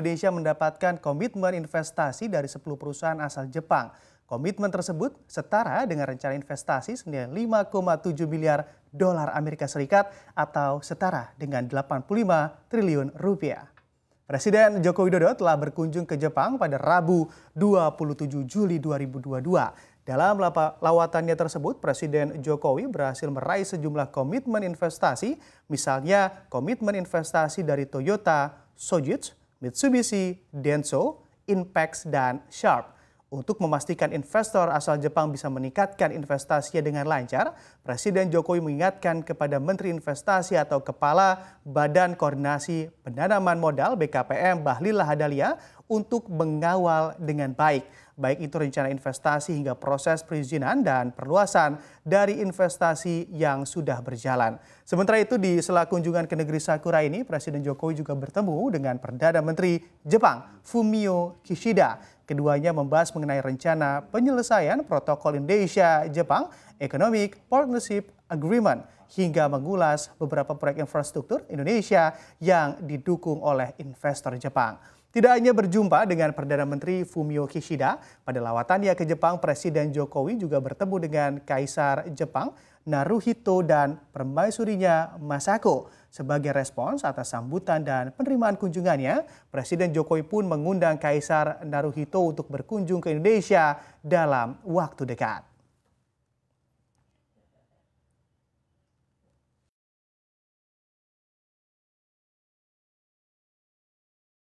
Indonesia mendapatkan komitmen investasi dari 10 perusahaan asal Jepang. Komitmen tersebut setara dengan rencana investasi senilai 5,7 miliar dolar Amerika Serikat atau setara dengan 85 triliun rupiah. Presiden Joko Widodo telah berkunjung ke Jepang pada Rabu 27 Juli 2022. Dalam lawatannya tersebut, Presiden Jokowi berhasil meraih sejumlah komitmen investasi, misalnya komitmen investasi dari Toyota, Sojitz, Mitsubishi, Denso, Inpex, dan Sharp. Untuk memastikan investor asal Jepang bisa meningkatkan investasinya dengan lancar, Presiden Jokowi mengingatkan kepada Menteri Investasi atau Kepala Badan Koordinasi Penanaman Modal BKPM Bahlil Lahadalia untuk mengawal dengan baik, baik itu rencana investasi hingga proses perizinan dan perluasan dari investasi yang sudah berjalan. Sementara itu di sela kunjungan ke negeri Sakura ini, Presiden Jokowi juga bertemu dengan Perdana Menteri Jepang Fumio Kishida. Keduanya membahas mengenai rencana penyelesaian protokol Indonesia-Jepang Economic Partnership Agreement hingga mengulas beberapa proyek infrastruktur Indonesia yang didukung oleh investor Jepang. Tidak hanya berjumpa dengan Perdana Menteri Fumio Kishida, pada lawatannya ke Jepang, Presiden Jokowi juga bertemu dengan Kaisar Jepang Naruhito dan permaisurinya Masako. Sebagai respons atas sambutan dan penerimaan kunjungannya, Presiden Jokowi pun mengundang Kaisar Naruhito untuk berkunjung ke Indonesia dalam waktu dekat.